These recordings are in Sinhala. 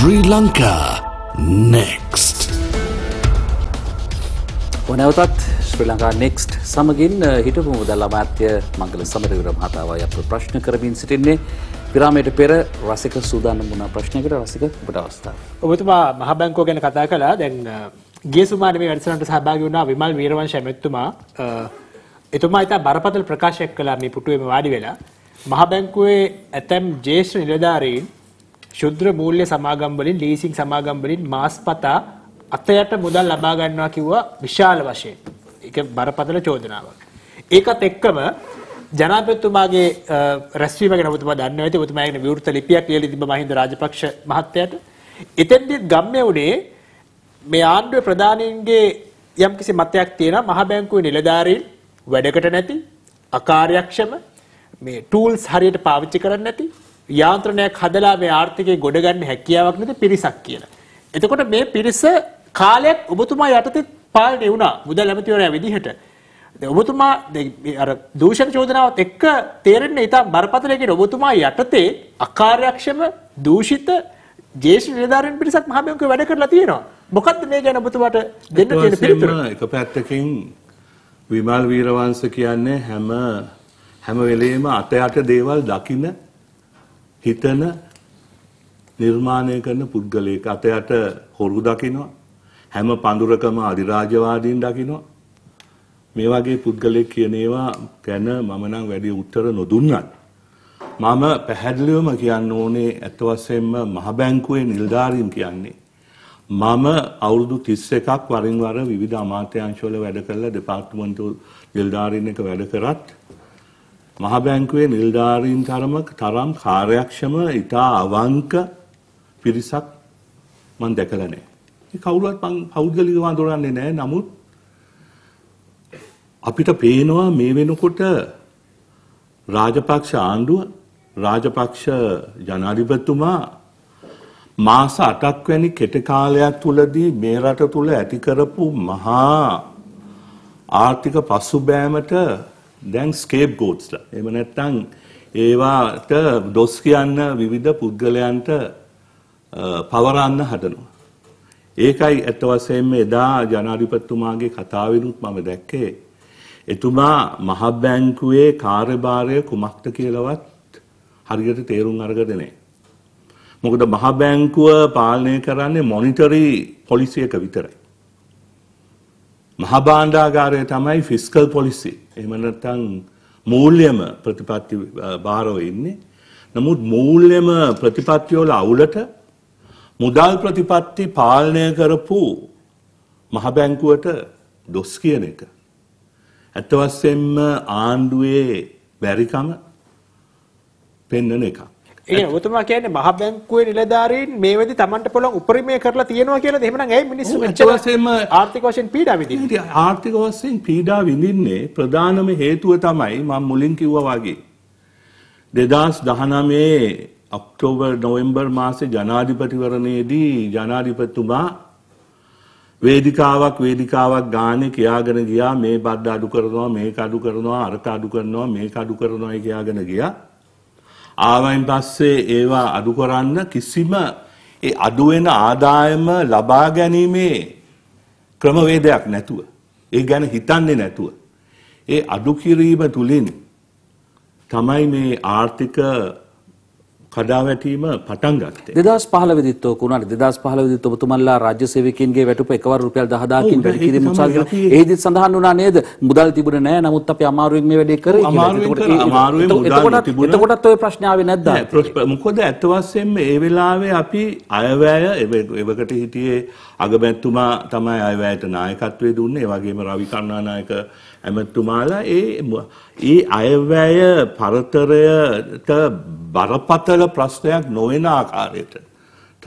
ශ්‍රී ලංකා නෙක්ස්ට ඔනැවතත් ශ්‍රී ලංකා නෙක්ස්ට් සමගින් හිටපු මුදල් අමාත්‍ය මංගල සමරවිර මහතාවයි අප ප්‍රශ්න කරමින් සිටින්නේ විරාමයට පෙර රසික සූදානම් වුණ ප්‍රශ්නයකට රසික ඔබට අවස්ථාව. ඔබතුමා මහ බැංකෝ ගැන කතා කළා දැන් ගිය සුමාන මේ වැඩසටහනට සහභාගී වුණා විමල් වීරවංශ ඇමතිතුමා එතුමා ඉතා බරපතල ප්‍රකාශයක් කළා මේ පුටුවේම වාඩි වෙලා මහ බැංකුවේ ඇතැම් ජ්‍යෙෂ්ඨ නිලධාරීන් ශුද්‍ර මූල්‍ය සමාගම් වලින් ලීසින් සමාගම් වලින් මාස්පතා අතයට මුදල් ලබා ගන්නවා කිව්වා විශාල වශයෙන්. ඒක බරපතල චෝදනාවක්. ඒකත් එක්කම ජනාධිපතිතුමාගේ රැස්වීම ගැන ඔබතුමා දන්නවා ඇති. ඔබතුමා ඒකන විවෘත ලිපියක් ලියලා තිබ්බ මහින්ද රාජපක්ෂ මහත්තයාට. එතෙන්දී ගම්මේ උනේ මේ ආණ්ඩුවේ ප්‍රධානීන්ගේ යම්කිසි මතයක් තියෙනවා මහ බැංකුවේ නිලධාරීන් වැඩකට නැති අකාර්යක්ෂම මේ ටූල්ස් හරියට පාවිච්චි කරන්නේ නැති යාන්ත්‍රණයක් හදලා මේ ආර්ථිකය ගොඩගන්න හැකියාවක් නැති පිරිසක් කියලා. එතකොට මේ පිරිස කාලයක් ඔබතුමා යටතේ පාලනය වුණා මුදල් ඇමතිවරයා විදිහට. ඔබතුමා අර දූෂණ චෝදනාවත් එක්ක තේරෙන්නේ ඉතා බරපතලයකින් ඔබතුමා යටතේ අකාර්යක්ෂම දූෂිත ජේෂ්ඨ නිලධාරීන් පිරිසක් මහ බැංකුවේ වැඩ කරලා තියෙනවා. මොකද්ද මේ ගැන ඔබතුමාට දෙන්න තියෙන පිළිතුර? එක පැත්තකින් විමල් වීරවංශ කියන්නේ හැම හැම වෙලෙම අත යට දේවල් දකින්න හිතන නිර්මාණය කරන පුද්ගලයෙක් අතයට හොරු දකිනවා හැම පඳුරකම අධිරාජවාදීන් දකිනවා මේ වගේ පුද්ගලයෙක් කියන ඒවා ගැන මම නම් වැඩි උත්තර නොදුන්නත් මම පැහැදිලිවම කියන්න ඕනේ ඇත්ත වශයෙන්ම මහ බැංකුවේ නිලධාරීන් කියන්නේ මම අවුරුදු 31ක් වරින් වර විවිධ අමාත්‍යාංශවල වැඩ කරලා දෙපාර්තමේන්තු නිලධාරීන් එක වැඩ කරත් මහබැංකුවේ නිල්ධාරීන් තරමක තරම් කාර්යක්ෂම ඉතා අවංක පිරිසක් මන් දැකලා නැහැ. ඒ කවුරුවත් මං පෞද්ගලිකව අඳුරන්නේ නැහැ. නමුත් අපිට පේනවා මේ වෙනකොට රාජපක්ෂ ආණ්ඩුව රාජපක්ෂ ජනාධිපතිතුමා මාස 8ක් වැනි කෙටි කාලයක් තුලදී මේ රට තුල ඇති කරපු මහා ආර්ථික පසුබෑමට දැන් ස්කේප් ගෝඩ්ස්ලා එම නැත්තං ඒවාට දොස් කියන්න විවිධ පුද්ගලයන්ට පවරන්න හදනවා. ඒකයි ඇත්ත වශයෙන්ම එදා ජනාධිපතිතුමාගේ කතාවෙනුත් මම දැක්කේ එතුමා මහබැංකුවේ කාර්යභාරය කුමක්ද කියලවත් හරියට තේරුම් අරගදනේ. මොකද මහබැංකුව පාලනය කරන්නේ මොනිටරි පොලිසියක විතරයි. මහබාණ්ඩාගාරය තමයි ෆිස්කල් පොලිසි එමනතන් මූල්්‍යම ප්‍රතිපත්ති භාරෝ ඉන්නේ. නමුත් මූල්්‍යම ප්‍රතිපත්තියෝල අවුලට මුදල් ප්‍රතිපත්ති පාලනය කරපු මහබැංකුවට දොස් කියන එක. ඇත්තවස්සෙන්ම ආණ්ඩුවේ බැරිකම පෙන්නන එකක්. ඒ ඔබතුමා කියන්නේ මහ බැංකුවේ නිලධාරීන් මේ වෙදි Tamanට පුළුවන් උපරිමය කරලා තියෙනවා කියලාද එහෙමනම් ඇයි මිනිස්සු මෙච්චරම ආර්ථික වශයෙන් පීඩා විඳින්නේ? ආර්ථික වශයෙන් පීඩා විඳින්නේ ප්‍රධානම හේතුව තමයි මම මුලින් කිව්වා වගේ 2019 ඔක්තෝබර් නොවැම්බර් මාසේ ජනාධිපතිවරණයේදී ජනාධිපතිතුමා වේදිකාවක් වේදිකාවක් ගානේ කියාගෙන ගියා මේ බද්ද අඩු කරනවා මේක අඩු කරනවා අරක අඩු කරනවා මේක අඩු කරනවායි කියාගෙන ගියා ආවයින් පස්සේ ඒවා අඩු කරන්න කිසිම ඒ අඩු වෙන ආදායම ලබා ගැනීමේ ක්‍රමවේදයක් නැතුව ඒ ගැන හිතන්නේ නැතුව ඒ අඩු කිරීම තුලින් තමයි මේ ආර්ථික කඩාවැටීම පටන් ගත්තේ. 2015 දිත් ඔක උනාට 2015 දිත් ඔබතුමන්ලා රාජ්‍ය සේවකයන්ගේ වැටුප එකවර රුපියල් 10000කින් වැඩි කිරීම උත්සාහ කළා. ඒදිත් සඳහන් වුණා නේද? මුදල් තිබුණේ නැහැ. නමුත් අපි අමාරුවෙන් මේ වැඩේ කරේ. අමාරුවෙන් මුදල් තිබුණා. එතකොටත් ඔය ප්‍රශ්න ආවේ නැද්ද? මොකද ඇත්ත වශයෙන්ම ඒ වෙලාවේ අපි අයවැය එවකට හිටියේ අගමැතිතුමා තමයි අයවැයට නායකත්වය දුන්නේ. ඒ වගේම රවි කරුණානායක ඇමතුමාලා ඒ ඒ අයවැය පරතරයට බරපතල ප්‍රශ්නයක් නොවන ආකාරයට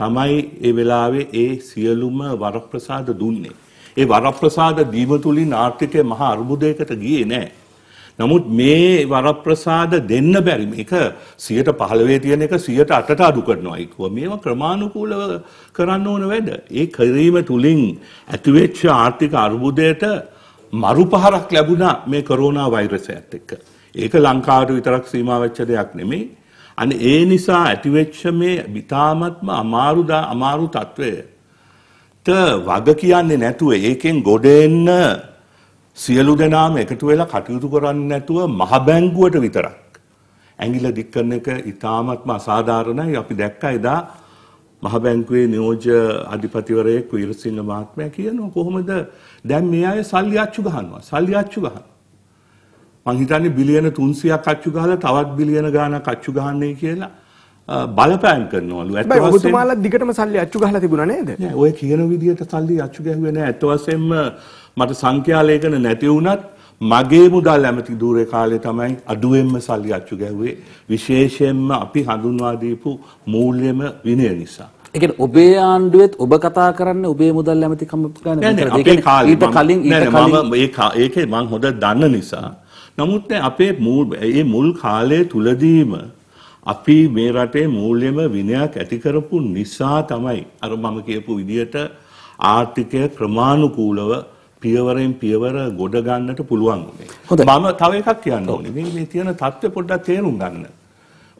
තමයි ඒ වෙලාවේ ඒ සියලුම වරප්‍රසාද දුන්නේ. ඒ වරප්‍රසාද දීම තුලින් ආර්ථිකය මහා අර්බුදයකට ගියේ නෑ. නමුත් මේ වරප්‍රසාද දෙන්න බැරි මේක 115 තියෙන එක 108ට අඩු කරනවා කිව්වා. මේවා ක්‍රමානුකූලව කරන්න ඕන වැඩ. ඒ කිරීම තුලින් ඇතිවෙච්ච ආර්ථික අර්බුදයට මරුපහරක් ලැබුණා මේ කොරෝනා වෛරසයත් එක්ක. ඒක ලංකාවට විතරක් සීමා වෙච්ච දෙයක් නෙමෙයි. අනේ ඒ නිසා ඇතිවෙච්ච මේ විතාමත්ම අමාරු අමාරු తත්වය ත වග කියන්නේ නැතුව ඒකෙන් ගොඩ එන්න සියලු දෙනාම එකතු වෙලා කටයුතු කරන්නේ නැතුව මහ බැංගුවට විතරක් ඇඟිල්ල දික් කරන එක ඉතාමත්ම අසාධාරණයි අපි දැක්කා එදා මහ බැංකුවේ නියෝජ්‍ය අධිපතිවරයෙක් වීරසිංහ මහත්මයා කියනවා කොහොමද දැන් මේ අය සල්ලි අච්චු ගහනවා. සල්ලි අච්චු ගහනවා. මං හිතන්නේ බිලියන 300ක් අච්චු ගහලා තවත් බිලියන ගාණක් අච්චු ගහන්නේ කියලා බලපෑම් කරනවලු. ඇත්ත වශයෙන්ම ඔබතුමාලා දිගටම සල්ලි අච්චු ගහලා තිබුණා නේද? නෑ ඔය කියන විදිහට සල්ලි අච්චු ගැහුවේ නෑ. ඇත්ත වශයෙන්ම මට සංඛ්‍යා ලේඛන නැති වුණත් මගේ මුදල් ඇමති ධූරේ කාලේ තමයි අඩුවෙන්ම සල්ලි අච්චු ගැහුවේ. විශේෂයෙන්ම අපි හඳුන්වා දීපු මූල්‍යම විනය නිසා. එක ඔබේ ආණ්ඩුවත් ඔබ කතා කරන්න ඔබේ මුදල් ඇමති ඊට කලින් ඒක මං හොඳ දන්න නිසා. නමුත් අපේ ඒ මුල් කාලය තුලදීම අපි මේ රටේ මූල්‍යම විනයක් ඇතිකරපු නිසා තමයි අර මම කියපු විදිහට ආර්ථිකය ක්‍රමානුකූලව පියවරෙන් පියවර ගොඩ ගන්නට පුළුවන් උනේ. මම තව එකක් කියන්න ඕනේ. මේ මේ තියෙන தත්ත්ව පොඩ්ඩක් තේරුම් ගන්න.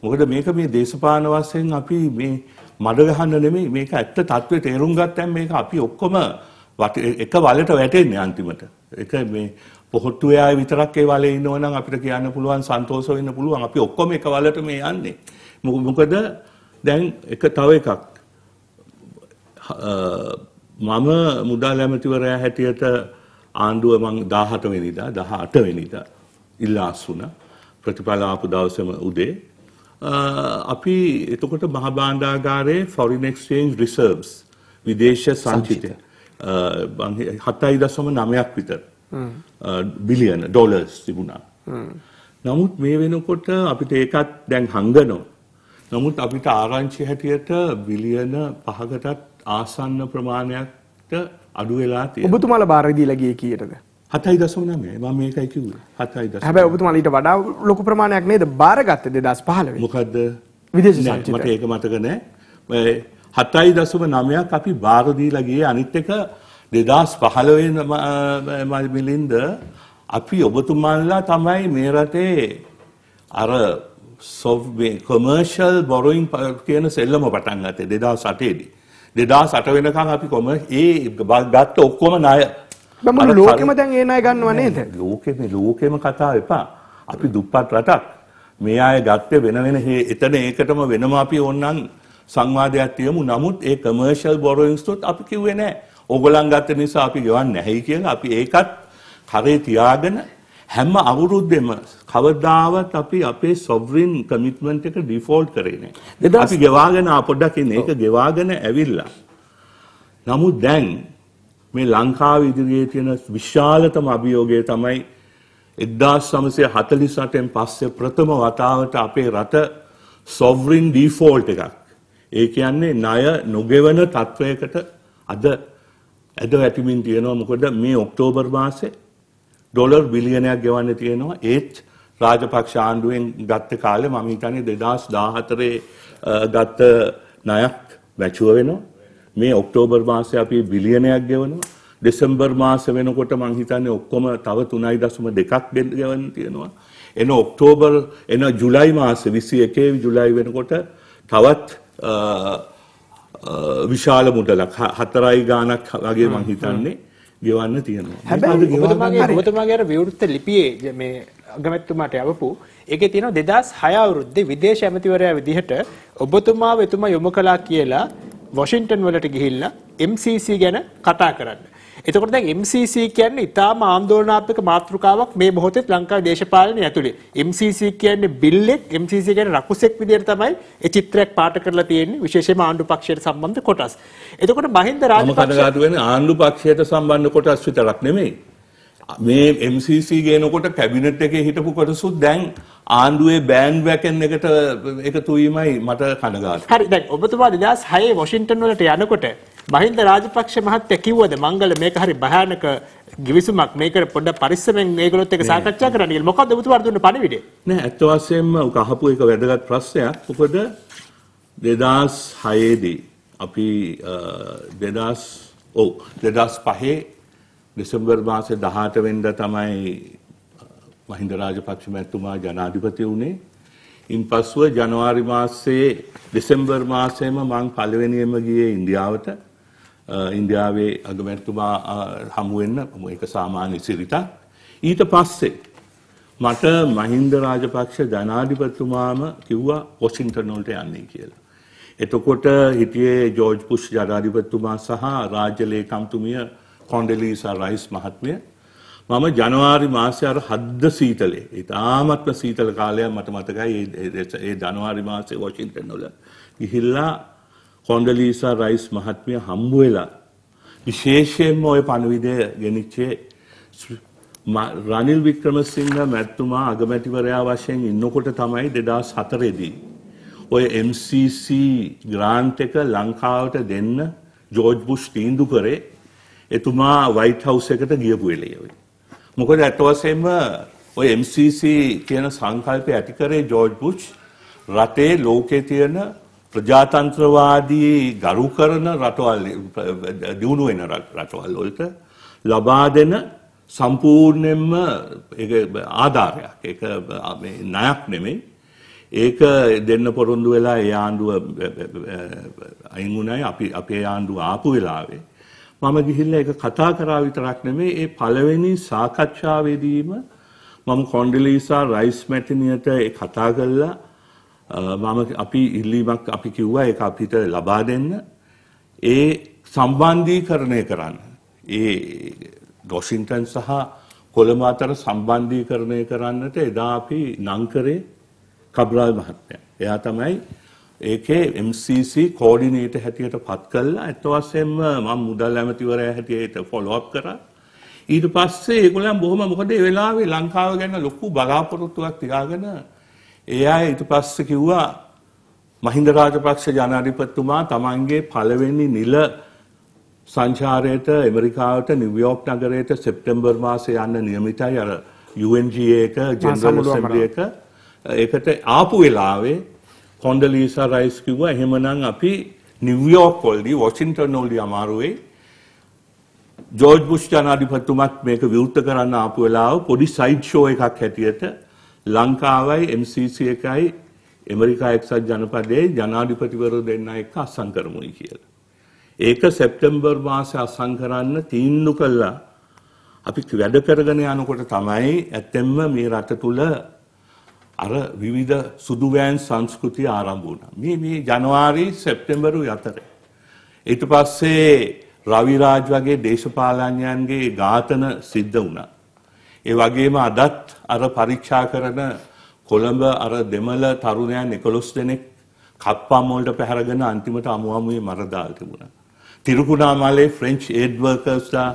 මොකද මේක මේ දේශපාලන වශයෙන් අපි මේ මඩ ගහන්න නෙමෙයි මේක ඇත්ත தત્ත්වය තේරුම් ගත්තම මේක අපි ඔක්කොම එක වලට වැටෙන්නේ අන්තිමට. ඒක මේ පොහොට්ටු එයා විතරක් ඒ වලේ ඉන්නවා නම් අපිට කියන්න පුළුවන් සන්තෝෂ වෙන්න පුළුවන්. අපි ඔක්කොම එක වලට මේ යන්නේ. මොකද දැන් එක තව එකක් මම මුදල් ඇමතිවරයා හැටියට ආණ්ඩුව මං 18 වෙනිදා 18 වෙනිදා ඉල්ලාස් වුණා ප්‍රතිඵල ආපු දවසේම උදේ අපි එතකොට මහබාණ්ඩාගාරයේ ෆොරින් එක්ස්චේන්ජ් රිසර්ව්ස් විදේශ සංචිතය හතයි දසම නමයක් විතර බිලියන ඩොලර්ස් තිබුණා. නමුත් මේ වෙනකොට අපිට ඒකත් දැන් හංගනෝ. නමුත් අපිට ආරංචි හැටියට බිලියන පහකටත් ආසන්න ප්‍රමාණයක්ට අඩු වෙලා තිය ඔබතුමාල භාරදිී ලගේ කියටද. හතයි දසවනම ම මේකයි කිව හතයි දස හැබැ ඔබතුමා ඊට වඩා ලොකු ප්‍රමාණයක් නේද බාරගත්ත දෙදස් පහල මොකක්ද විදේශ මට ඒක මතකනෑ හතයි දසම නමයක් අපි භාරදීලගේ අනිත් එක දෙදස් පහළවෙන් මල්මිලින්ද අපි ඔබතුමන්ලා තමයි මේ රටේ අර කොමර්ෂල් බොරයින් කියන සෙල්ලම පටන් ගතේ දෙදා සටේදී. දෙදා සට වෙනකං අපි කොම ඒ ගත්ත ඔක්කොම නාය බමුණ ලෝකෙම දැන් ඒනය ගන්නව නේද ලෝකෙම ලෝකෙම කතා එපා අපි දුප්පත් රටක් මේ අය ගත්තේ වෙන වෙන එතන ඒකටම වෙනම අපි ඕන්නන් සංවාදයක් තියමු නමුත් ඒ කමර්ෂල් බොරෝයින්ස්තුත් අපි කිව්වේ නෑ ඕගොලන් ගත්ත නිසා අපි ගෙවන්න නැහැයි කියලා අපි ඒකත් කරේ තියාගෙන හැම අවුරුද්දෙම කවදාවත් අපි අපේ සොවරින් කමිට්මන්ට් එක ඩිෆෝල්ට් කරේ නෑ. අපි ගෙවාගෙන පොඩ්ඩක් ඒක ගෙවාගෙන ඇවිල්ලා. නමුත් දැන් මේ ලංකාව ඉදිරියේ තියෙන විශාලතම අභියෝගය තමයි එක්දස් සමසය හතලි සටෙන් පස්සේ ප්‍රථම වතාවට අපේ රට සොවරින් ඩීෆෝල්ට් එකක්. ඒ කියන්නේ ණය නොගෙවන තත්ත්වයකට අද ඇද වැටිමින් තියෙනවා මොකද මේ ඔක්තෝබර් මාසේ ඩොලර් බිලියනයක් ගෙවන්න තියෙනවා ඒත් රාජපක්ෂ ආණ්ඩුවෙන් ගත්ත කාලේ මම හිතන්නේ 2014 ගත්ත ණයක් වැචුව වෙනවා මේ ඔක්ටෝබර් මාසේ අපි බිලියනයක් ගෙවනවා. දෙසැම්බර් මාස වෙනකොට මං හිතන්නේ ඔක්කොම තව 3.2ක් ගෙවන්න තියෙනවා. එන ඔක්ටෝබර් එන ජූලයි මාස 21 ජූලයි වෙනකොට තවත් විශාල මුදලක් හතරයි ගානක් වගේ මං හිතන්නේ ගෙවන්න තියෙනවා. හැබැයි ඔබතුමාගේ ඔබතුමාගේ අර විවෘත ලිපියේ මේ අගමැතිතුමාට යවපු ඒකේ තියෙනවා 2006 අවුරුද්දේ විදේශ ඇමතිවරයා විදිහට ඔබතුමා වෙතුමා යොමු කළා කියලා වොෂින්ටන් වලට ගිහිල්ලා MCC ගැන කතා කරන්න. එතකොට දැන් MCC කියන්නේ ඉතාම ආන්දෝලනාත්මක මාතෘකාවක් මේ මොහොතේ ලංකා දේශපාලනය ඇතුලේ. MCC කියන්නේ බිල්ලෙක්, MCC කියන්නේ රකුසෙක් විදිහට තමයි ඒ චිත්‍රයක් පාට කරලා තියෙන්නේ විශේෂයෙන්ම ආණ්ඩු පක්ෂයට සම්බන්ධ කොටස්. එතකොට මහින්ද රාජපක්ෂ මොකද ආණ්ඩු පක්ෂයට සම්බන්ධ කොටස් විතරක් නෙමෙයි. මේ MCC ගේනකොට කැබිනට් එකේ හිටපු කොටසුත් දැන් ආණ්ඩුවේ බෑන්ඩ් වැකන් එකට එකතු වීමයි මට කනගාටුයි. හරි දැන් ඔබතුමා 2006 වොෂින්ටන් වලට යනකොට මහින්ද රාජපක්ෂ මහත්තයා කිව්වද මංගල මේක හරි භයානක ගිවිසුමක් මේක පොඩ පරිස්සමෙන් ඒගොල්ලොත් එක්ක සාකච්ඡා කරන්න කියලා. මොකද්ද ඔබතුමාට දුන්න පණිවිඩය? නෑ ඇත්ත වශයෙන්ම ඔක අහපු එක වැදගත් ප්‍රශ්නයක්. මොකද 2006 දී අපි 2000 ඔව් 2005 දෙසැම්බර් මාසේ 18 වෙනිදා තමයි මහින්ද රාජපක්ෂ මැතිතුමා ජනාධිපති වුණේ. ඉන්පසුව ජනවාරි මාසයේ දෙසැම්බර් මාසයේම මම පළවෙනියෙන්ම ගියේ ඉන්දියාවට. ඉන්දියාවේ අගමැතිතුමා හමු වෙන්න ඒක සාමාන්‍ය සිරිතක්. ඊට පස්සේ මට මහින්ද රාජපක්ෂ ජනාධිපතිතුමාම කිව්වා වොෂින්ටන් වලට යන්නේ කියලා. එතකොට හිටියේ ජෝර්ජ් පුෂ් ජනාධිපතිතුමා සහ රාජ්‍ය ලේකම්තුමිය කොන්ඩෙලීසා රයිස් මහත්මිය මම ජනවාරි මාසයේ අර හද්ද සීතලේ ඉතාමත්ම සීතල කාලයක් මට මතකයි ඒ ජනවාරි මාසයේ වොෂින්ටන් වල ගිහිල්ලා කොන්ඩලීසා රයිස් මහත්මිය හම්බ වෙලා විශේෂයෙන්ම ওই පණවිඩය ගෙනිච්චේ රනිල් වික්‍රමසිංහ මැතිතුමා අගමැතිවරයා වශයෙන් ඉන්නකොට තමයි 2004 දී ඔය MCC ග්‍රාන්ට් එක ලංකාවට දෙන්න ජෝර්ජ් බුෂ් තීන්දුව කරේ එතුමා වයිට් හවුස් එකට ගියපු වෙලේ ඔය. මොකද අට වශයෙන්ම ඔය MCC කියන සංකල්පය ඇති කරේ ජෝර්ජ් බුෂ් රටේ ලෝකේ තියෙන ප්‍රජාතන්ත්‍රවාදී ගරු කරන රටවල් දියුණු වෙන රටවල් වලට ලබා දෙන සම්පූර්ණයෙන්ම ඒක ආධාරයක්. ඒක මේ ණයක් නෙමෙයි. ඒක දෙන්න පොරොන්දු වෙලා ඒ ආණ්ඩුව අයින් වුණයි අපි අපේ ආණ්ඩුව ආපු වෙලාවේ මම ගිහිල්ලා ඒක කතා කරා විතරක් නෙමෙයි ඒ පළවෙනි සාකච්ඡාවේදීම මම කොන්ඩිලීසා රයිස් මැටිනියට ඒ කතා කළා මම අපි ඉල්ලීමක් අපි කිව්වා ඒක අපිට ලබා දෙන්න ඒ සම්බන්ධීකරණය කරන්න ඒ ගොසින්ටන් සහ කොළඹ අතර සම්බන්ධීකරණය කරන්නට එදා අපි නංකරේ කබ්‍රාල් මහත්මයා එයා තමයි ඒකේ MCC කෝඩිනේටර් හැටියට පත් කළා. ඒත් වශයෙන්ම මම මුදල් ඇමතිවරයා හැටියට ෆලෝ අප් කරා. ඊට පස්සේ ඒගොල්ලන් බොහොම මොකද ඒ වෙලාවේ ලංකාව ගැන ලොකු බලාපොරොත්තුවක් තියාගෙන ඒ අය ඊට පස්සේ කිව්වා මහින්ද රාජපක්ෂ ජනාධිපතිතුමා තමන්ගේ පළවෙනි නිල සංචාරයට ඇමරිකාවට නිව්යෝක් නගරයට සෙප්ටැම්බර් මාසේ යන්න නියමිතයි අර UNGA එක ජෙනරල් ඇසෙම්බලි එක ඒකට ආපු වෙලාවේ කොන්ඩලීසා රයිස් කිව්වා එහෙමනම් අපි නිව්යෝක් වලදී වොෂින්ටන් වලදී අමාරුවේ ජෝර්ජ් බුෂ් ජනාධිපතිතුමත් මේක විවෘත කරන්න ආපු වෙලාව පොඩි සයිඩ් ෂෝ එකක් හැටියට ලංකාවයි MCC එකයි ඇමරිකා එක්සත් ජනපදයේ ජනාධිපතිවරු දෙන්න එක්ක අත්සන් කරමුයි කියලා. ඒක සැප්තැම්බර් මාසේ අත්සන් කරන්න තීන්දුව කළා. අපි වැඩ කරගෙන යනකොට තමයි ඇත්තෙන්ම මේ රට තුල අර විවිධ සුදුවෑන් සංස්කෘතිය ආරම්භ වුණා. මේ මේ ජනවාරි සැප්තැම්බරු යතරේ. ඊට පස්සේ රවි රාජ් වගේ දේශපාලඥයන්ගේ ඝාතන සිද්ධ වුණා. ඒ වගේම අදත් අර පරීක්ෂා කරන කොළඹ අර දෙමළ තරුණයන් 11 දෙනෙක් කප්පම් වලට පැහැරගෙන අන්තිමට අමුමුවේ මරදාල් තිබුණා. තිරුකුණාමලේ ෆ්‍රෙන්ච් ඒඩ් වර්කර්ස්ලා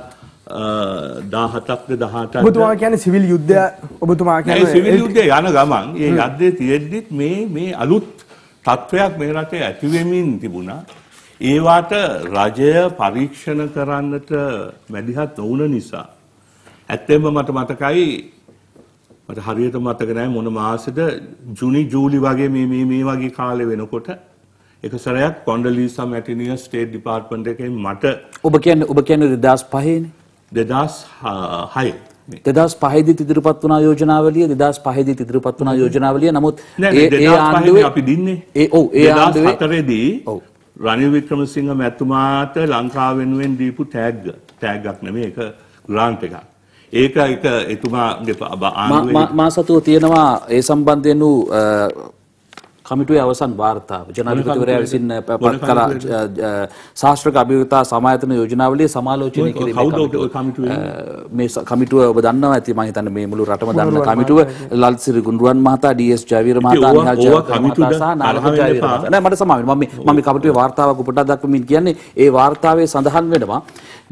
දාහතක්ද දහට ඔබතුමා කියන සිවිල් යුද්ධය ඔබතුමා කියන සිවිල් යුද්ධය යන ගමන් ඒ යද්දේ තියෙද්දිත් මේ මේ අලුත් තත්ත්වයක් මේ රටේ ඇතිවෙමින් තිබුණා ඒවාට රජය පරීක්ෂණ කරන්නට මැදිහත් නොවුන නිසා ඇත්තෙන්ම මට මතකයි මට හරියට මතක නැහැ මොන මාසෙද ජුනි ජූලි වගේ මේ මේ මේ වගේ කාලේ වෙනකොට එක සැරයක් කොන්ඩලීසා මැටිනියස් ස්ටේට් ඩිපාර්ට්මන්ට් එකෙන් මට ඔබ කියන්නේ ඔබ කියන්නේ 2005 නේ දෙදස් හය. දෙදස් පහදි ඉදිරිපත් වනා යෝජනාවලිය දෙදස් පහදි ඉදිරිපත් වනා යෝජනාවලිය නමුත් ඒ ආණ්ඩුවේ අපි දින්නේ ඒ ඔව් ඒ ආණ්ඩුවේ හතරේදී රනිල් වික්‍රමසිංහ මැතිතුමාට ලංකාව වෙනුවෙන් දීපු ටැග් ටැග්ගක් නෙමෙයි ඒක ග්‍රාන්ට් එකක්. ඒක ඒක එතුමාගේ ආණ්ඩුවේ මා සතුව තියෙනවා ඒ සම්බන්ධයෙන් වූ කමිටුවේ අවසන් වාර්තාව ජනාධිපතිවරයා විසින් පත් කළ ශාස්ත්‍රක අභියුක්තා සමායතන යෝජනාවලිය සමාලෝචනය කිරීමේ මේ කමිටුව ඔබ දන්නවා ඇති මම හිතන්නේ මේ මුළු රටම දන්න කමිටුව ලලිත් සිරි ගුණරුවන් මහතා ඩී.එස්. ජයවීර මහතා නිහාල් ජයවීර මහතා සහ නාරහ ජයවීර මහතා නෑ මට සමාවෙන්න මම මම මේ කමිටුවේ වාර්තාවක් උපුටා දක්වමින් කියන්නේ ඒ වාර්තාවේ සඳහන් වෙනවා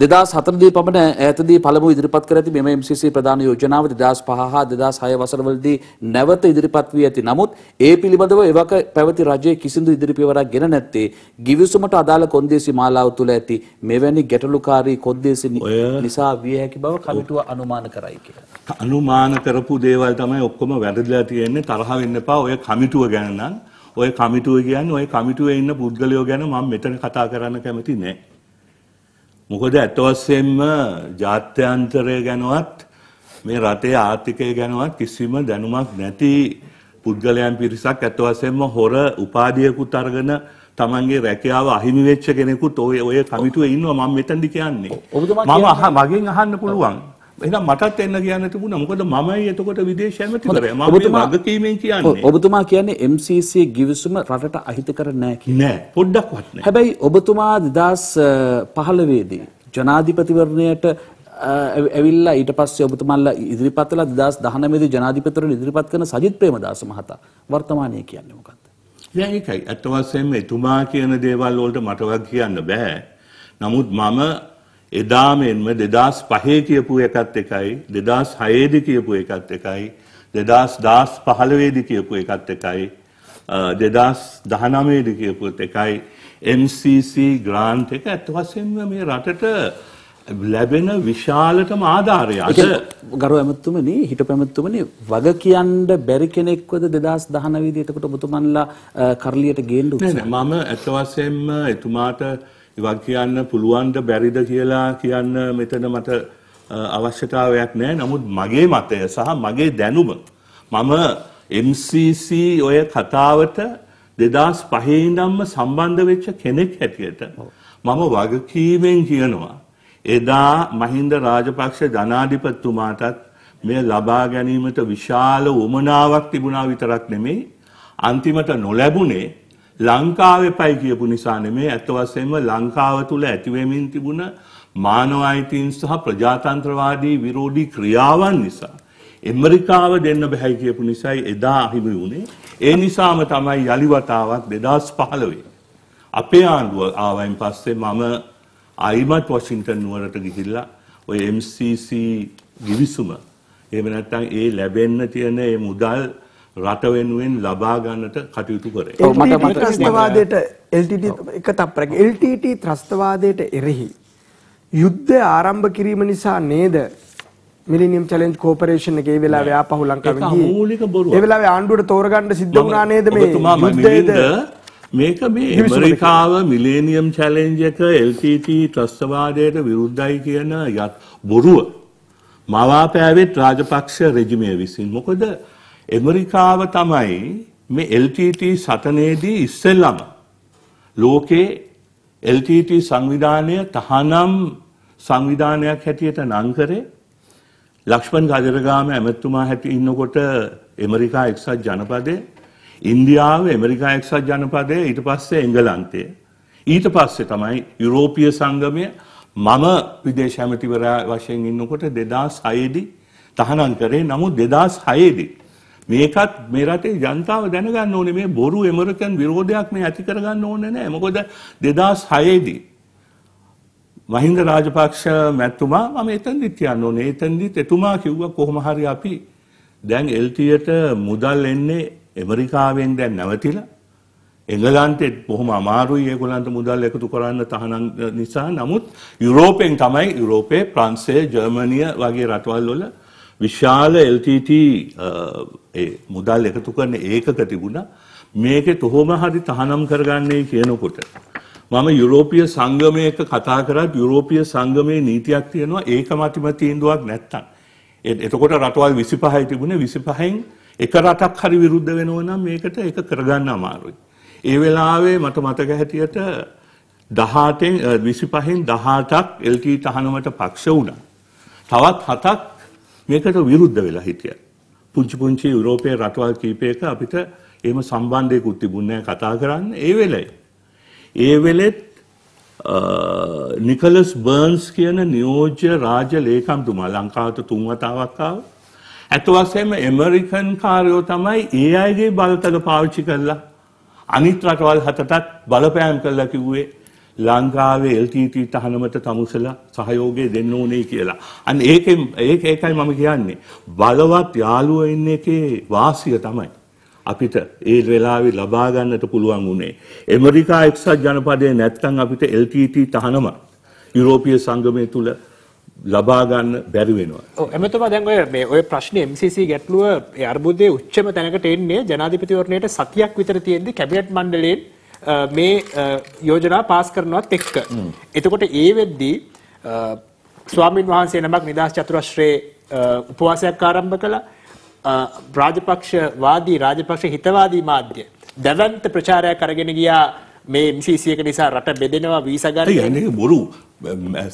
2004 දී පමණ ඈතදී පළමු ඉදිරිපත් කර ඇති මෙම MCC ප්‍රධාන යෝජනාව 2005 හා 2006 වසරවලදී නැවත ඉදිරිපත් වී ඇති නමුත් ඒ පිළිබඳව එවක් වක පැවති රජයේ කිසිදු ඉදිරි පියවරක් ගෙන නැත්තේ ගිවිසුමට අදාළ කොන්දේසි මාලාව තුළ ඇති මෙවැනි ගැටලුකාරී කොන්දේසි නිසා විය හැකි බව කමිටුව අනුමාන කරයි කියලා. අනුමාන කරපු දේවල් තමයි ඔක්කොම වැරදිලා තියෙන්නේ තරහ වෙන්න එපා ඔය කමිටුව ගැන නම් ඔය කමිටුව කියන්නේ ඔය කමිටුවේ ඉන්න පුද්ගලයෝ ගැන මම මෙතන කතා කරන්න කැමති නෑ. මොකද ඇත්ත වශයෙන්ම ජාත්‍යන්තරය ගැනවත් මේ රටේ ආර්ථිකය ගැනවත් කිසිම දැනුමක් නැති පුද්ගලයන් පිරිසක් ඇත්ත වශයෙන්ම හොර උපාධියකුත් අරගෙන තමන්ගේ රැකියාව අහිමි වෙච්ච කෙනෙකුත් ඔය ඔය කමිටුවේ ඉන්නවා මම මෙතනදි කියන්නේ. මම අහ මගෙන් අහන්න පුළුවන්. එහෙනම් මටත් එන්න කියන්න තිබුණා. මොකද මමයි එතකොට විදේශ ඇමතිවරයා. මම මේ වගකීමෙන් කියන්නේ. ඔබතුමා කියන්නේ MCC ගිවිසුම රටට අහිතකර නෑ කියලා. නෑ. පොඩ්ඩක්වත් නෑ. හැබැයි ඔබතුමා 2015 දී ජනාධිපතිවරණයට ඇවිල්ලා ඊට පස්සේ ඔබතුමන්ලා ඉදිරිපත් කළා 2019 දී ජනාධිපතිවරණ ඉදිරිපත් කරන සජිත් ප්‍රේමදාස මහතා වර්තමානයේ කියන්නේ මොකක්ද? දැන් ඒකයි අත වශයෙන්ම එතුමා කියන දේවල් වලට මට කියන්න බෑ. නමුත් මම එදා මෙන්ම 2005 කියපු එකත් එකයි 2006 දී කියපු එකත් එකයි 2015 දී කියපු එකත් එකයි 2019 දී කියපු එකයි MCC ග්‍රාන්ට් එක ඇත්ත වශයෙන්ම මේ රටට ලැබෙන විශාලටම ආධාරයට ගරු ඇමතුමනි හිට පැමැත්තුමනි වග කියන්න බැරි කෙනෙක්වද දෙදස් දහනවිදී එතකොට ඔබතුමන්ලා කරලියට ගේන්න මම ඇතවසයෙන්ම එතුමාට වග කියන්න පුළුවන්ද බැරිද කියලා කියන්න මෙතන මට අවශ්‍යතාවයක් නෑ නමුත් මගේ මතය සහ මගේ දැනුම මම MCC ඔය කතාවට දෙදස් පහේ ඉඳන්ම සම්බන්ධ වෙච්ච කෙනෙක් හැටියට මම වගකීමෙන් කියනවා එදා මහින්ද රාජපක්ෂ ජනාධිපතිතුමාටත් මේ ලබා ගැනීමට විශාල උමනාවක් තිබුණා විතරක් නෙමෙයි අන්තිමට නොලැබුණේ ලංකාවේ පයි කියපු නිසා නෙමෙයි අත් වශයෙන්ම ලංකාව තුල ඇති වෙමින් තිබුණ මානව අයිතීන් සහ ප්‍රජාතන්ත්‍රවාදී විරෝධී ක්‍රියාවන් නිසා ඇමරිකාව දෙන්න බෑ කියපු නිසායි එදා අහිමි වුණේ ඒ නිසාම තමයි යලි වතාවක් 2015 අපේ ආණ්ඩුව ආවයින් පස්සේ මම අයිමත් වොෂින්ටන් නුවරට ගිහිල්ලා ඔය MCC ගිවිසුම එහෙම නැත්නම් ඒ ලැබෙන්න තියෙන ඒ මුදල් රට වෙනුවෙන් ලබා ගන්නට කටයුතු කරේ. LTT ත්‍රස්තවාදයට LTT එක තප්පරයක් LTT ත්‍රස්තවාදයට එරෙහි යුද්ධය ආරම්භ කිරීම නිසා නේද මිලිනියම් චැලෙන්ජ් කෝපරේෂන් එකේ ඒ වෙලාවේ ආපහු ලංකාවෙන් ගියේ. ඒ වෙලාවේ ආණ්ඩුවට තෝරගන්න සිද්ධ වුණා නේද මේ යුද්ධයේද මේක මේ ඇමරිකාව මිලේනියම් චැලෙන්ජ එක LTT ත්‍රස්තවාදයට විරුද්ධයි කියන යත් බොරුව මවාපෑවෙත් රාජපක්ෂ රෙජිමය විසින්. මොකද ඇමරිකාව තමයි මේ LTT සටනේදී ඉස්සෙල්ලම ලෝකේ LTT සංවිධානය තහනම් සංවිධානයක් හැටියට නම් කරේ ලක්ෂ්මන් ගජරගාම ඇමැත්තුමා හැටි ඉන්නකොට ඇමරිකා එක්සත් ජනපදයේ ඉන්දියාව ඇමරිකා එක්සත් ජනපදය ඊට පස්සේ එංගලන්තය. ඊට පස්සේ තමයි යුරෝපිය සංගමය මම විදේශ ඇමතිවරයා වශයෙන් ඉන්නකොට දෙදස් හයේදී තහනම් කරේ නමුත් දෙදස් හයේදී. මේකත් මේ රටේ ජනතාව දැනගන්න ඕනේ මේ බොරු ඇමරිකන් විරෝධයක් මේ ඇති කරගන්න ඕනේ නැහැ. මොකද 2006දී මහින්ද රාජපක්ෂ මැතිතුමා මම එතනදිත් කියන්න ඕනේ. එතනදිත් එතුමා කිව්වා කොහොම හරි අපි දැන් LT යට මුදල් එන්නේ ඇමරිකාවෙන් දැන් නැවතිලා එංගලන්තෙත් බොහොම අමාරුයි ඒගොල්ලන්ට මුදල් එකතු කරන්න තහනම් නිසා නමුත් යුරෝපෙන් තමයි යුරෝපේ ප්‍රංශය ජර්මනිය වගේ රටවල් වල විශාල LTT මුදල් එකතු කරන ඒකක තිබුණා මේකේ කොහොම හරි තහනම් කරගන්නේ කියනකොට මම යුරෝපීය සංගමයක කතා කරත් යුරෝපීය සංගමයේ නීතියක් තියෙනවා ඒකමතිම තීන්දුවක් නැත්තම් එතකොට රටවල් 25යි තිබුණේ 25න් එක රටක් හරි විරුද්ධ වෙනව නම් මේකට ඒක කරගන්න අමාරුයි. ඒ වෙලාවේ මට මතක හැටියට 18න් 25න් 18ක් LT තහනමට පක්ෂ වුණා. තවත් හතක් මේකට විරුද්ධ වෙලා හිටියා. පුංචි පුංචි යුරෝපයේ රටවල් කීපයක අපිට එහෙම සම්බන්ධයකුත් තිබුණේ කතා කරන්න ඒ වෙලේ. ඒ වෙලෙත් නිකලස් බර්න්ස් කියන නියෝජ්‍ය රාජ්‍ය ලේකම්තුමා ලංකාවට තුන් වතාවක් ආවා. ඇතුවස්සෙම එමරිකන් කාරයෝ තමයි ඒ අයගේ බලතල පාවිච්චි කරලා අනිත් රටවල් හතටත් බලපෑම් කරලා කිව්වේ ලංකාවේ LTT තහනමට තමුසලා සහයෝගය දෙන්න ඕනේ කියලා. අන්න ඒකෙන් ඒක ඒකයි මම කියන්නේ. බලවත් යාළුවෝ ඉන්න එකේ වාසිය තමයි අපිට ඒ වෙලාවේ ලබා ගන්නට පුළුවන් වුණේ. ඇමරිකා එක්සත් ජනපදයේ නැත්නම් අපිට LTT තහනම යුරෝපීය සංගමය තුල ලබා ගන්න බැරි වෙනවා. ඔව් එමෙතුමා දැන් ඔය මේ ඔය ප්‍රශ්නේ MCC ගැටලුව ඒ අර්බුදයේ උච්චම තැනකට එන්නේ ජනාධිපතිවරණයට සතියක් විතර තියෙද්දි කැබිනට් මණ්ඩලයෙන් මේ යෝජනා පාස් කරනවත් එක්ක. එතකොට ඒ වෙද්දී ස්වාමින් වහන්සේ නමක් නිදහස් චතුරශ්‍රේ උපවාසයක් ආරම්භ කළා. රාජපක්ෂ වාදී රාජපක්ෂ හිතවාදී මාධ්‍ය දවන්ත ප්‍රචාරයක් අරගෙන ගියා මේ MCC නිසා රට බෙදෙනවා වීසා ගන්න. කියන්නේ බොරු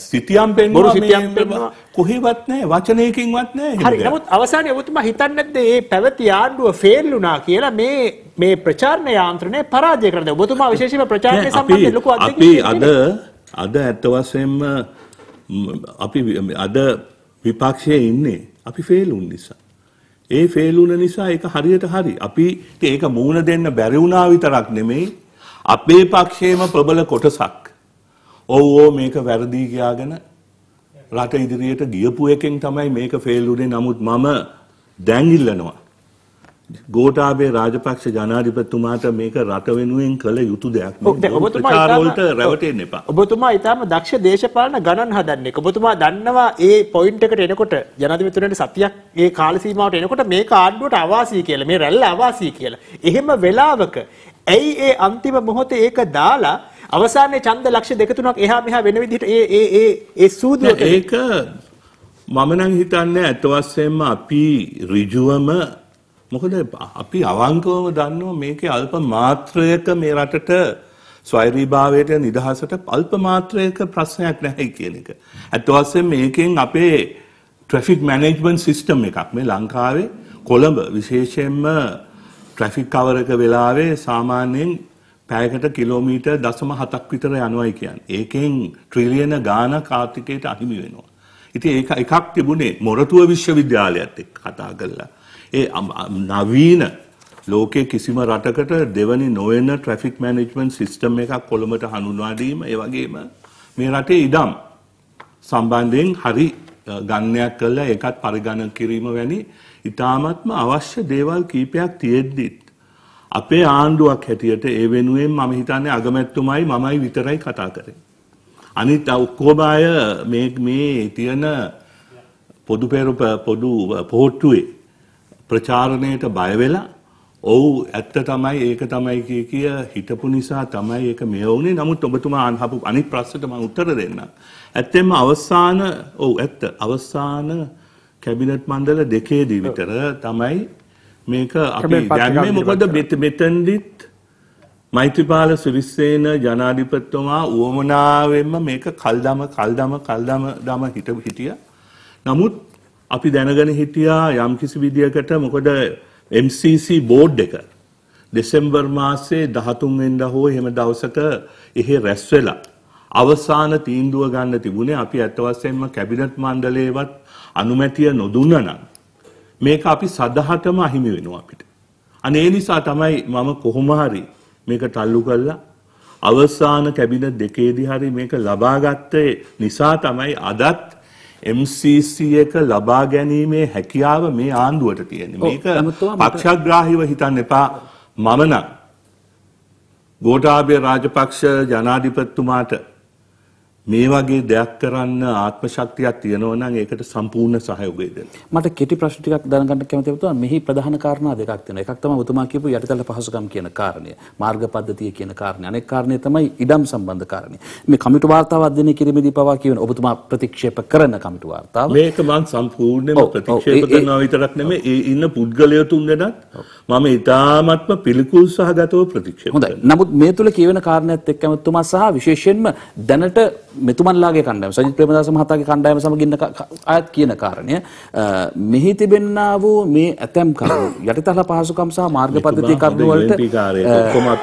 සිතියම් පෙන්වනවා සිතියම් පෙන්වනවා කොහෙවත් නැහැ වචනයකින්වත් නැහැ. හරි. නමුත් අවසානයේ ඔබතුමා හිතන්නේ නැද්ද මේ පැවති ආණ්ඩුව ෆේල් වුණා කියලා මේ මේ ප්‍රචාරණ යාන්ත්‍රණය පරාජය කරන්න. ඔබතුමා විශේෂයෙන්ම ප්‍රචාරණය සම්බන්ධයෙන් ලොකු අත්දැකීමක් අපි අද අද ඇත්ත වශයෙන්ම අපි අද විපක්ෂයේ ඉන්නේ අපි ෆේල් වුන නිසා. ඒ ෆේල් වුන නිසා ඒක හරියට හරි. අපි ඒක මූණ දෙන්න බැරි වුණා විතරක් නෙමෙයි අපේ පක්ෂයේම ප්‍රබල කොටසක් ඔව්ෝ මේක වැරදි කියාගෙන රට ඉදිරියට ගියපු එකෙන් තමයි මේක ෆේල් වුනේ නමුත් මම දැන් ඉල්ලනවා ගෝඨාභය රාජපක්ෂ ජනාධිපතිතුමාට මේක රට වෙනුවෙන් කළ යුතු දෙයක් ප්‍රචාරවලට රැවටෙන්න එපා ඔබතුමා ඊටම දක්ෂ දේශපාලන ගණන් හදන්නේ ඔබතුමා දන්නවා ඒ පොයින්ට් එකට එනකොට ජනාධිපතිතුමනට සතියක් ඒ කාල සීමාවට එනකොට මේක ආණ්ඩුවට අවාසී කියලා මේ රැල්ල අවාසී කියලා එහෙම වෙලාවක ඇයි ඒ අන්තිම මොහොතේ ඒක දාලා අවසානයේ ඡන්ද ලක්ෂ දෙක තුනක් එහා මෙහා වෙන විදිහට ඒ ඒ ඒ ඒ සූදුව ඒක මම නම් හිතන්නේ අත වශයෙන්ම අපි ඍජුවම මොකද අපි අවංකවම දන්නවා මේකේ අල්ප මාත්‍රයක මේ රටට ස්වෛරීභාවයට නිදහසට අල්ප මාත්‍රයක ප්‍රශ්නයක් නැහැ කියන එක. අත වශයෙන් මේකෙන් අපේ ට්‍රැෆික් මැනේජ්මන්ට් සිස්ටම් එකක් මේ ලංකාවේ කොළඹ විශේෂයෙන්ම ට්‍රැෆික් කවරක වෙලාවේ සාමාන්‍යයෙන් පැයකට කිලෝමීටර් දශම හතක් විතර යනවායි කියන්නේ. ඒකෙන් ට්‍රිලියන ගාණක් ආර්ථිකයට අහිමි වෙනවා. ඉතින් ඒක එකක් තිබුණේ මොරටුව විශ්වවිද්‍යාලයත් එක්ක කතා කරලා. ඒ නවීන ලෝකයේ කිසිම රටකට දෙවනි නොවන ට්‍රැෆික් මැනේජ්මන්ට් සිස්ටම් එකක් කොළඹට හඳුන්වා දීම ඒ වගේම මේ රටේ ඉඩම් සම්බන්ධයෙන් හරි ගණනයක් කළා ඒකත් පරිගණක කිරීම වැනි ඉතාමත්ම අවශ්‍ය දේවල් කීපයක් තියෙද්දිත් අපේ ආණ්ඩුවක් හැටියට ඒ වෙනුවෙන් මම හිතන්නේ අගමැත්තුමයි මමයි විතරයි කතා කරේ. අනිත් ඔක්කොම අය මේ මේ තියෙන පොදු පෙර පොදු පොහොට්ටුවේ ප්‍රචාරණයට බය වෙලා ඔව් ඇත්ත තමයි ඒක තමයි කිය කිය හිතපු නිසා තමයි ඒක මෙහෙ වුනේ. නමුත් ඔබතුමා අහපු අනිත් ප්‍රශ්නට මම උත්තර දෙන්නම්. ඇත්තෙන්ම අවසාන ඔව් ඇත්ත අවසාන කැබිනට් මණ්ඩල දෙකේදී විතර තමයි මේක අපි දැම්මේ මොකද මෙතෙන්දිත් මෛත්‍රීපාල සිරිසේන ජනාධිපතිතුමා උවමනාවෙන්ම මේක කල්දම කල්දම කල්දම දම හිටපු හිටිය. නමුත් අපි දැනගෙන හිටියා යම්කිසි විදියකට මොකද MCC බෝඩ් එක දෙසැම්බර් මාසේ 13 වෙනිදා හෝ එහෙම දවසක එහෙ රැස් වෙලා අවසාන තීන්දුව ගන්න තිබුණේ අපි ඇත්ත වශයෙන්ම කැබිනට් මණ්ඩලයේවත් අනුමැතිය නොදුන්නා නම් මේක අපි සදහටම අහිමි වෙනවා අපිට. අනේ නිසා තමයි මම කොහොම හරි මේක තල්ලු කරලා අවසාන කැබිනට් දෙකේදී හරි මේක ලබාගත්තේ නිසා තමයි අදත් MCC එක ලබා ගැනීමේ හැකියාව මේ ආණ්ඩුවට තියෙන්නේ. මේක පක්ෂග්‍රාහීව හිතන්න එපා. මම නම් ගෝඨාභය රාජපක්ෂ ජනාධිපතිතුමාට මේ වගේ දෙයක් කරන්න ආත්ම ශක්තියක් තියෙනවා නම් ඒකට සම්පූර්ණ සහයෝගය දෙන්න. මට කෙටි ප්‍රශ්න ටිකක් දැනගන්න කැමතියි පුතා. මෙහි ප්‍රධාන කාරණා දෙකක් තියෙනවා. එකක් තමයි ඔබතුමා කියපු යටිතල පහසුකම් කියන කාරණය, මාර්ග පද්ධතිය කියන කාරණය. අනෙක් කාරණය තමයි ඉඩම් සම්බන්ධ කාරණය. මේ කමිටු වාර්තාව අධ්‍යයනය කිරීමේදී පවා කියවෙන ඔබතුමා ප්‍රතික්ෂේප කරන කමිටු වාර්තාව. මේක මම සම්පූර්ණයෙන්ම ප්‍රතික්ෂේප කරනවා විතරක් නෙමෙයි ඒ ඉන්න පුද්ගලයෝ තුන් දෙනාත් මම ඉතාමත්ම පිළිකුල් සහගතව ප්‍රතික්ෂේප කරනවා. හොඳයි. නමුත් මේ තුල කියවෙන කාරණයක් එක්කම තුමා සහ විශේෂයෙන්ම දැනට මෙතුමන්ලාගේ කණ්ඩායම සජිත් ප්‍රේමදාස මහතාගේ කණ්ඩායම සමගින්න අයත් කියන කාරණය මෙහි තිබෙන්න වූ මේ ඇතැම් කරුණු යටිතල පහසුකම් සහ මාර්ග පද්ධති කරුණු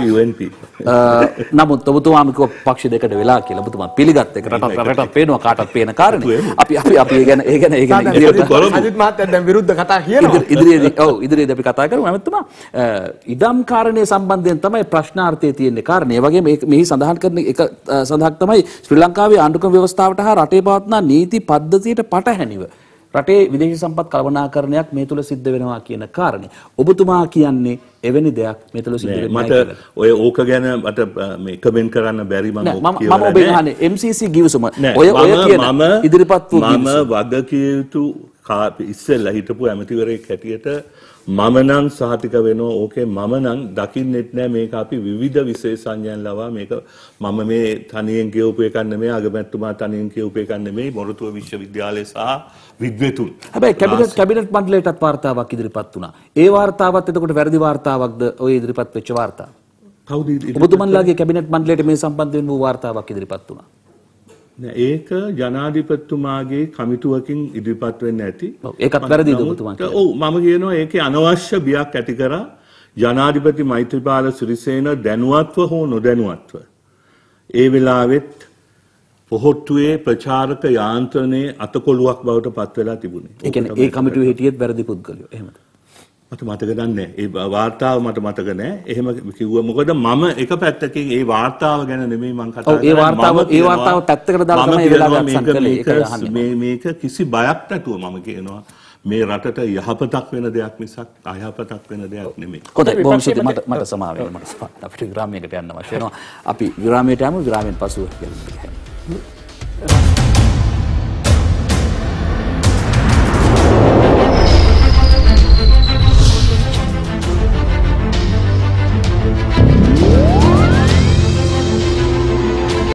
වලට නමුත් ඔබතුමාම කිව්ව පක්ෂ දෙකට වෙලා කියලා ඔබතුමා පිළිගත් එක රටක් රටක් පේනවා කාටත් පේන කාරණේ අපි අපි අපි ඒ ගැන ඒ ගැන ඒ ගැන සජිත් මහත්තයා දැන් විරුද්ධ කතා කියනවා ඉදිරියේදී ඔව් ඉදිරියේදී අපි කතා කරමු එමෙතුමා ඉදම් කාරණේ සම්බන්ධයෙන් තමයි ප්‍රශ්නාර්ථය තියෙන්නේ කාරණේ වගේ මේ මෙහි සඳහන් කරන එක සඳහන් තමයි ශ්‍රී ලංකා ලංකාවේ ආණ්ඩුක්‍රම ව්‍යවස්ථාවට හා රටේ පවත්නා නීති පද්ධතියට පටහැනිව රටේ විදේශ සම්පත් කළමනාකරණයක් මේ තුල සිද්ධ වෙනවා කියන කාරණේ. ඔබතුමා කියන්නේ එවැනි දෙයක් මේ තුල සිද්ධ වෙනවා මට ඔය ඕක ගැන මට මේ කමෙන්ට් කරන්න බැරි මම ඔක මම ඔබ අහන්නේ MCC ගිවිසුම ඔය ඔය කියන ඉදිරිපත් වූ මම වග කිය යුතු ඉස්සෙල්ලා හිටපු ඇමතිවරයෙක් හැටියට මම නම් සහතික වෙනවා ඕකේ මම නම් දකින්නෙත් නෑ මේක අපි විවිධ විශේෂඥයන් ලවා මේක මම මේ තනියෙන් කියවපු එකක් නෙමෙයි අගමැතිතුමා තනියෙන් කියවපු එකක් නෙමෙයි මොරටුව විශ්වවිද්‍යාලය සහ විද්වතුන් හැබැයි කැබිනට් කැබිනට් මණ්ඩලයටත් වාර්තාවක් ඉදිරිපත් වුණා ඒ වාර්තාවත් එතකොට වැරදි වාර්තාවක්ද ඔය ඉදිරිපත් වෙච්ච වාර්තාව කවුද ඔබතුමන්ලාගේ කැබිනට් මණ්ඩලයට මේ සම්බන්ධයෙන් වූ වාර්තාවක් ඉදිරිපත් වුණා ඒක ජනාධිපතිතුමාගේ කමිටුවකින් ඉදිරිපත් වෙන්න ඇති. ඒකත් වැරදිද ඔබතුමා කියන්නේ? ඔව් මම කියනවා ඒකේ අනවශ්‍ය බියක් ඇති කරා ජනාධිපති මෛත්‍රීපාල සිරිසේන දැනුවත්ව හෝ නොදැනුවත්ව ඒ වෙලාවෙත් පොහොට්ටුවේ ප්‍රචාරක යාන්ත්‍රණයේ අතකොළුවක් බවට පත් වෙලා තිබුණේ. ඒ කියන්නේ ඒ කමිටුවේ හිටියෙත් වැරදි පුද්ගලයෝ. එහෙමද? මට මතක දන්නේ ඒ වාර්තාව මට මතක නෑ එහෙම කිව්වා මොකද මම එක පැත්තකින් ඒ වාර්තාව ගැන නෙමෙයි මං කතා කරන්නේ ඒ වාර්තාව ඒ වාර්තාව පැත්තකට දාලා තමයි ඒ වෙලාවට මේ මේක කිසි බයක් නැතුව මම කියනවා මේ රටට යහපතක් වෙන දෙයක් මිසක් අයහපතක් වෙන දෙයක් නෙමෙයි. හොඳයි බොහොම ස්තුතියි මට මට සමා වෙන්න මට අපිට විරාමයකට යන්න අවශ්‍ය වෙනවා. අපි විරාමයට යමු විරාමයෙන් පසුව කියලා.